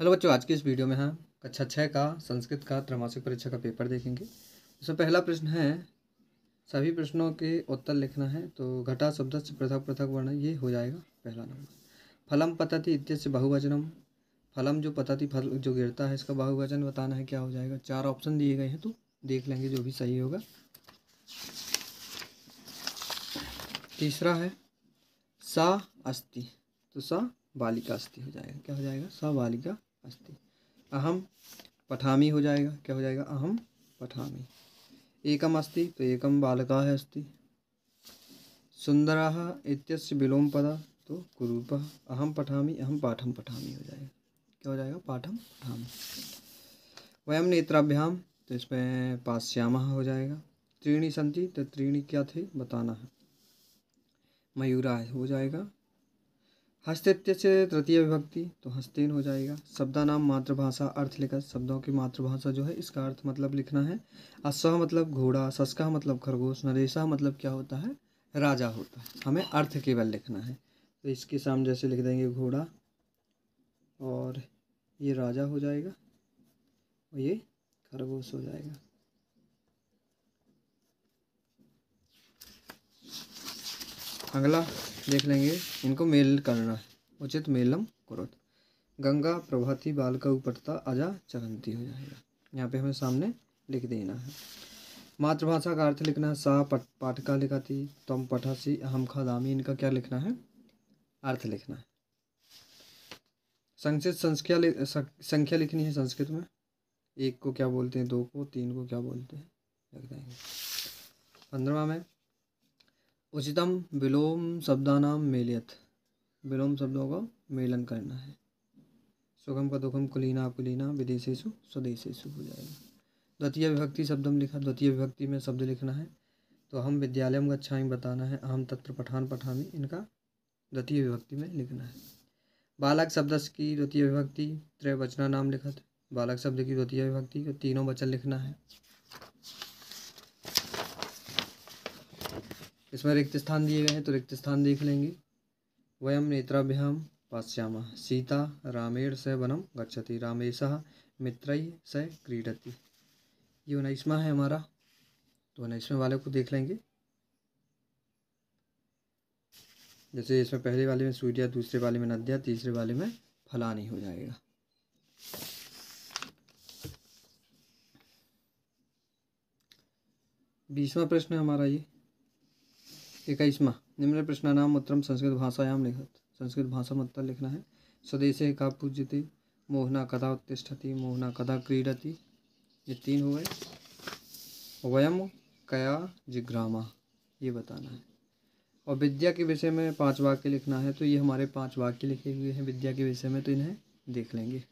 hello बच्चों आज की इस वीडियो में हम कक्षा छः का संस्कृत का त्रैमासिक परीक्षा का पेपर देखेंगे इसमें पहला प्रश्न है सभी प्रश्नों के उत्तर लिखना है तो घटा शब्द से पृथक पृथक वर्ण ये हो जाएगा पहला नंबर फलम पतति इत्यस्य बहुवचनम फलम जो पतति फल जो गिरता है इसका बहुवचन बताना है क्या हो जाएगा चार ऑप्शन दिए गए हैं तो देख लेंगे जो भी सही होगा तीसरा है सा अस्थि तो सा बालिका अस्थि हो जाएगा क्या हो जाएगा सा बालिका अस्ति अहम पठा हो जाएगा क्या हो जाएगा अहम पठा एकम अस्ति तो एकम बालकः अस्ति सुंदरः इत्यस्य विलोम पदा तो कुरूप अहम पठा अहम पाठम पठा हो जाएगा क्या हो जाएगा पाठम पठामि वयम नेत्राभ्याम तो इसमें पाश्याम हो जाएगा त्रीणी संति तो त्रीणी क्या थे बताना है मयूरा हो जाएगा हस्तित्य से तृतीय विभक्ति तो हस्तेन हो जाएगा शब्दा नाम मातृभाषा अर्थ लिखा शब्दों की मातृभाषा जो है इसका अर्थ मतलब लिखना है असह मतलब घोड़ा सस्का मतलब खरगोश नरेशा मतलब क्या होता है राजा होता है हमें अर्थ केवल लिखना है तो इसके सामने जैसे लिख देंगे घोड़ा और ये राजा हो जाएगा और ये खरगोश हो जाएगा अगला देख लेंगे इनको मेल करना उचित मेलम करो गंगा प्रभाती बाल का उपटता अजा चरंती हो जाएगा यहाँ पे हमें सामने लिख देना है मातृभाषा का अर्थ लिखना है सा पट पाठका लिखाती तम पठासी हम खा दामी इनका क्या लिखना है अर्थ लिखना है संक्षित संख्या लि, संख्या लिखनी है संस्कृत में एक को क्या बोलते हैं दो को तीन को क्या बोलते हैं लिख देंगे पंद्रवा में उचितम विलोम शब्दानाम मेलियत विलोम शब्दों का मेलन करना है सुखम का दुखम कुलीना कुलीना विदेशेशु स्वदेशेशु हो जाएगा द्वितीय विभक्ति शब्द हम लिखा द्वितीय विभक्ति में शब्द लिखना है तो हम विद्यालय में अच्छा बताना है अहम तत्र पठान पठानी इनका द्वितीय विभक्ति में लिखना है बालक शब्द की द्वितीय विभक्ति त्रय वचना नाम लिखा बालक शब्द की द्वितीय विभक्ति तीनों वचन लिखना है इसमें रिक्त स्थान दिए गए हैं तो रिक्त स्थान देख लेंगे वयम नेत्राभ्याम पाश्याम सीता रामेण स वनम गच्छति रामेश मित्रय स क्रीडति ये उन्नीसवा है हमारा तो उन्नीसवें वाले को देख लेंगे जैसे इसमें पहले वाले में सूर्या दूसरे वाले में नद्या तीसरे वाले में फलानी हो जाएगा बीसवा प्रश्न है हमारा ये इक्कीसवा निम्न प्रश्नानाम उत्तर संस्कृत भाषायाम लिखत संस्कृत भाषा में उत्तर लिखना है स्वदेशे का पूज्यते मोहना कदा उत्तिष्ठति मोहना कदा क्रीडति ये तीन हो गए वयम कया जिग्रामा ये बताना है और विद्या के विषय में पांच वाक्य लिखना है तो ये हमारे पांच वाक्य लिखे हुए हैं विद्या के विषय में तो इन्हें देख लेंगे